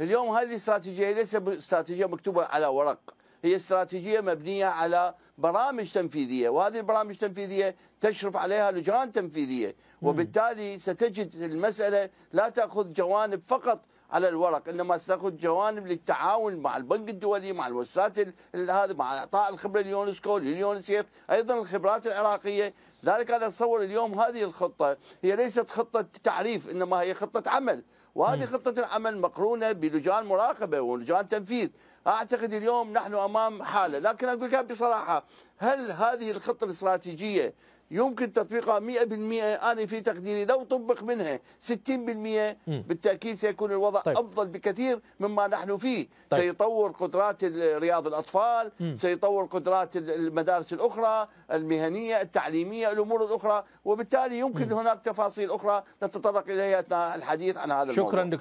اليوم هذه الاستراتيجيه ليس استراتيجيه مكتوبه على ورق هي استراتيجيه مبنيه على برامج تنفيذيه وهذه البرامج التنفيذيه تشرف عليها لجان تنفيذيه وبالتالي ستجد المساله لا تاخذ جوانب فقط على الورق انما ستاخذ جوانب للتعاون مع البنك الدولي مع الوسات هذا مع اعطاء الخبره لليونسكو لليونسيف ايضا الخبرات العراقيه لذلك انا اتصور اليوم هذه الخطه هي ليست خطه تعريف انما هي خطه عمل وهذه خطه العمل مقرونه بلجان مراقبه ولجان تنفيذ اعتقد اليوم نحن امام حاله لكن اقول لك بصراحه هل هذه الخطة الاستراتيجية يمكن تطبيقها 100% أنا في تقديري لو طبق منها 60% بالتأكيد سيكون الوضع طيب. أفضل بكثير مما نحن فيه طيب. سيطور قدرات رياض الأطفال م. سيطور قدرات المدارس الأخرى المهنية التعليمية الأمور الأخرى وبالتالي يمكن م. هناك تفاصيل أخرى نتطرق إليها أثناء الحديث عن هذا شكرا الموضوع.